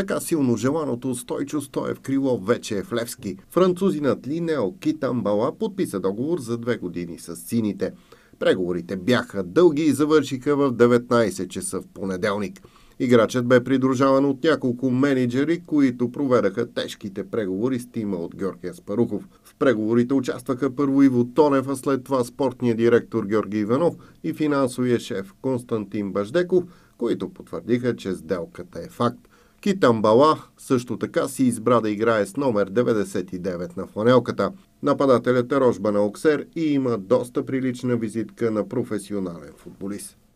Така силно желаното от Стойчо Стоев крило вече е в Левски. Французинът Линео Китамбала подписа договор за две години с сините. Преговорите бяха дълги и завършиха в 19 часа в понеделник. Играчът бе придружаван от няколко менеджери, които проведаха тежките преговори с тима от Георгия Спарухов. В преговорите участваха първо Иво Тонев, а след това спортният директор Георги Иванов и финансовия шеф Константин Баждеков, които потвърдиха, че сделката е факт. Балах също така си избра да играе с номер 99 на фланелката. Нападателят е рожба на Оксер и има доста прилична визитка на професионален футболист.